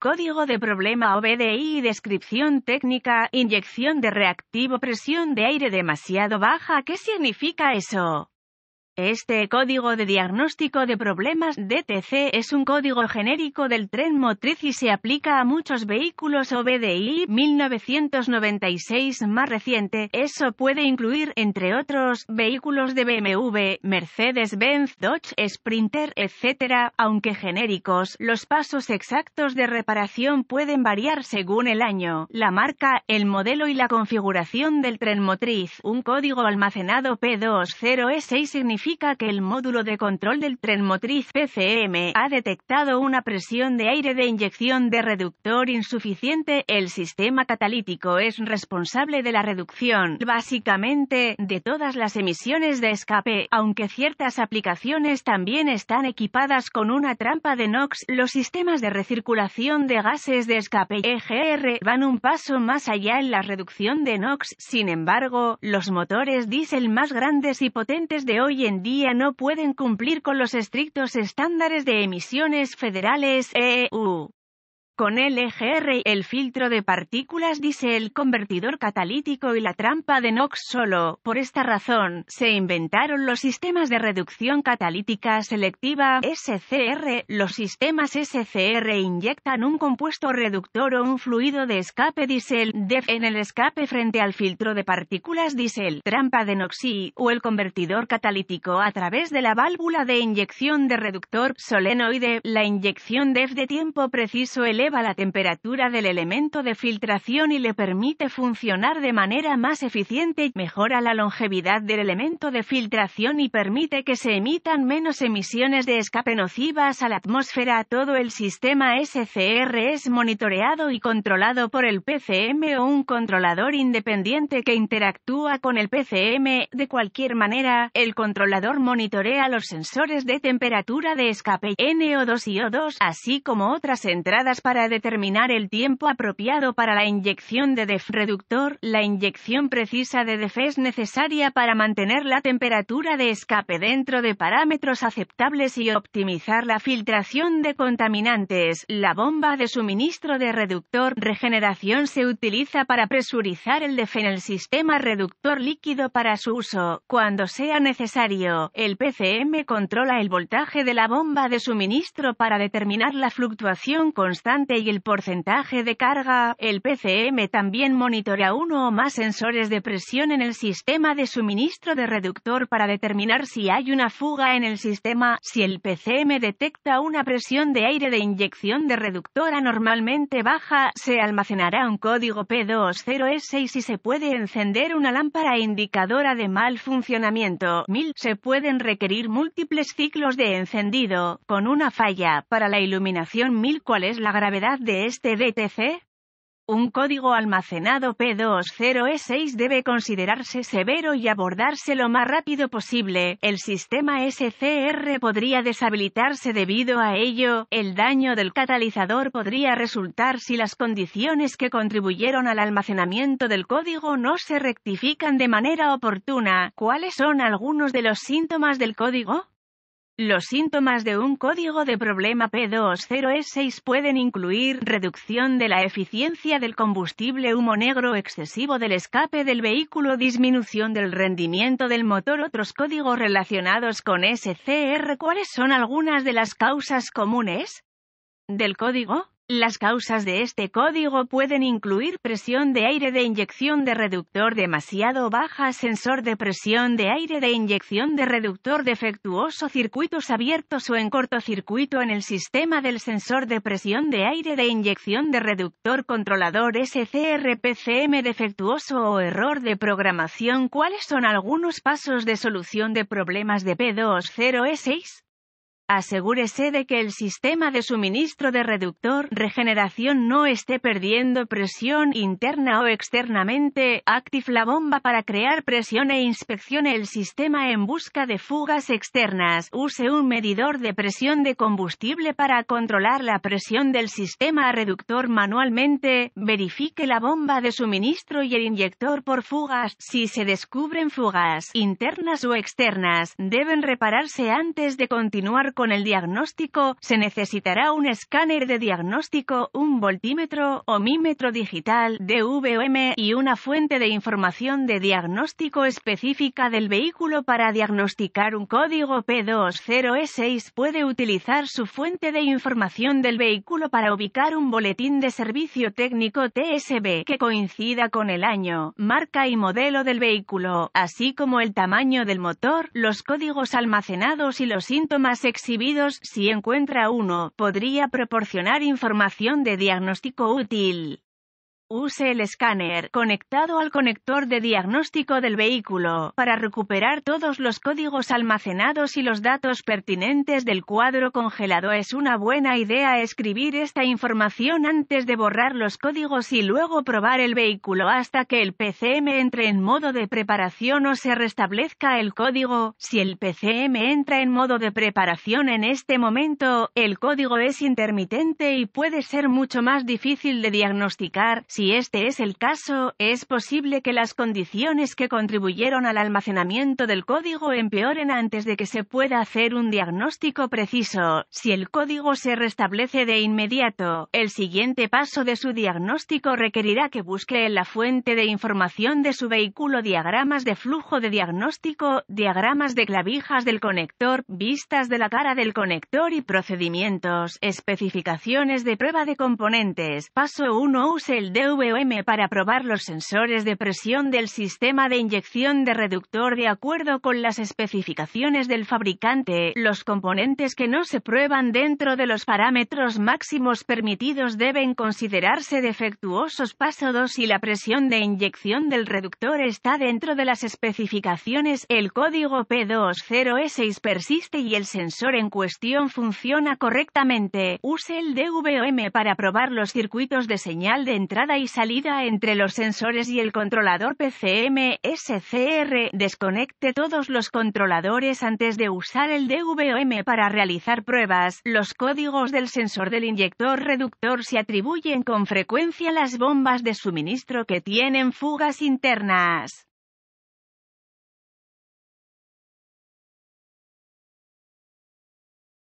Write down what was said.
Código de problema OBDI descripción técnica, inyección de reactivo, presión de aire demasiado baja, ¿qué significa eso? Este código de diagnóstico de problemas DTC es un código genérico del tren motriz y se aplica a muchos vehículos OBDI 1996 más reciente. Eso puede incluir, entre otros, vehículos de BMW, Mercedes-Benz, Dodge, Sprinter, etc. Aunque genéricos, los pasos exactos de reparación pueden variar según el año, la marca, el modelo y la configuración del tren motriz. Un código almacenado p 20 6 e significa que el módulo de control del tren motriz PCM ha detectado una presión de aire de inyección de reductor insuficiente. El sistema catalítico es responsable de la reducción, básicamente, de todas las emisiones de escape, aunque ciertas aplicaciones también están equipadas con una trampa de NOx. Los sistemas de recirculación de gases de escape EGR van un paso más allá en la reducción de NOx. Sin embargo, los motores diésel más grandes y potentes de hoy en en día no pueden cumplir con los estrictos estándares de emisiones federales EU con LGR, el filtro de partículas diésel, convertidor catalítico y la trampa de NOx solo. Por esta razón, se inventaron los sistemas de reducción catalítica selectiva SCR. Los sistemas SCR inyectan un compuesto reductor o un fluido de escape diésel DEF en el escape frente al filtro de partículas diésel, trampa de y, o el convertidor catalítico a través de la válvula de inyección de reductor solenoide. La inyección DEF de tiempo preciso eleva la temperatura del elemento de filtración y le permite funcionar de manera más eficiente, y mejora la longevidad del elemento de filtración y permite que se emitan menos emisiones de escape nocivas a la atmósfera. Todo el sistema SCR es monitoreado y controlado por el PCM o un controlador independiente que interactúa con el PCM. De cualquier manera, el controlador monitorea los sensores de temperatura de escape NO2 y O2, así como otras entradas para determinar el tiempo apropiado para la inyección de DEF reductor, la inyección precisa de DEF es necesaria para mantener la temperatura de escape dentro de parámetros aceptables y optimizar la filtración de contaminantes. La bomba de suministro de reductor regeneración se utiliza para presurizar el DEF en el sistema reductor líquido para su uso, cuando sea necesario. El PCM controla el voltaje de la bomba de suministro para determinar la fluctuación constante y el porcentaje de carga. El PCM también monitorea uno o más sensores de presión en el sistema de suministro de reductor para determinar si hay una fuga en el sistema. Si el PCM detecta una presión de aire de inyección de reductor anormalmente baja, se almacenará un código P20S e y si se puede encender una lámpara indicadora de mal funcionamiento. mil, Se pueden requerir múltiples ciclos de encendido, con una falla para la iluminación 1000. ¿Cuál es la gravedad? gravedad de este DTC? Un código almacenado p 6 e debe considerarse severo y abordarse lo más rápido posible. El sistema SCR podría deshabilitarse debido a ello. El daño del catalizador podría resultar si las condiciones que contribuyeron al almacenamiento del código no se rectifican de manera oportuna. ¿Cuáles son algunos de los síntomas del código? Los síntomas de un código de problema p 6 e pueden incluir reducción de la eficiencia del combustible, humo negro excesivo del escape del vehículo, disminución del rendimiento del motor. Otros códigos relacionados con SCR. ¿Cuáles son algunas de las causas comunes del código? Las causas de este código pueden incluir presión de aire de inyección de reductor demasiado baja, sensor de presión de aire de inyección de reductor defectuoso, circuitos abiertos o en cortocircuito en el sistema del sensor de presión de aire de inyección de reductor controlador SCRPCM defectuoso o error de programación. ¿Cuáles son algunos pasos de solución de problemas de P20E6? Asegúrese de que el sistema de suministro de reductor regeneración no esté perdiendo presión interna o externamente. Active la bomba para crear presión e inspeccione el sistema en busca de fugas externas. Use un medidor de presión de combustible para controlar la presión del sistema reductor manualmente. Verifique la bomba de suministro y el inyector por fugas. Si se descubren fugas internas o externas, deben repararse antes de continuar con con el diagnóstico, se necesitará un escáner de diagnóstico, un voltímetro o mímetro digital DVM y una fuente de información de diagnóstico específica del vehículo para diagnosticar un código p 20 6 e puede utilizar su fuente de información del vehículo para ubicar un boletín de servicio técnico TSB que coincida con el año, marca y modelo del vehículo, así como el tamaño del motor, los códigos almacenados y los síntomas existentes si encuentra uno, podría proporcionar información de diagnóstico útil. Use el escáner conectado al conector de diagnóstico del vehículo para recuperar todos los códigos almacenados y los datos pertinentes del cuadro congelado. Es una buena idea escribir esta información antes de borrar los códigos y luego probar el vehículo hasta que el PCM entre en modo de preparación o se restablezca el código. Si el PCM entra en modo de preparación en este momento, el código es intermitente y puede ser mucho más difícil de diagnosticar. Si este es el caso, es posible que las condiciones que contribuyeron al almacenamiento del código empeoren antes de que se pueda hacer un diagnóstico preciso. Si el código se restablece de inmediato, el siguiente paso de su diagnóstico requerirá que busque en la fuente de información de su vehículo diagramas de flujo de diagnóstico, diagramas de clavijas del conector, vistas de la cara del conector y procedimientos, especificaciones de prueba de componentes. Paso 1. Use el para probar los sensores de presión del sistema de inyección de reductor de acuerdo con las especificaciones del fabricante. Los componentes que no se prueban dentro de los parámetros máximos permitidos deben considerarse defectuosos. Paso 2 Si la presión de inyección del reductor está dentro de las especificaciones, el código p 20 6 e persiste y el sensor en cuestión funciona correctamente. Use el DVM para probar los circuitos de señal de entrada y salida entre los sensores y el controlador PCM-SCR. Desconecte todos los controladores antes de usar el DVM para realizar pruebas. Los códigos del sensor del inyector reductor se atribuyen con frecuencia a las bombas de suministro que tienen fugas internas.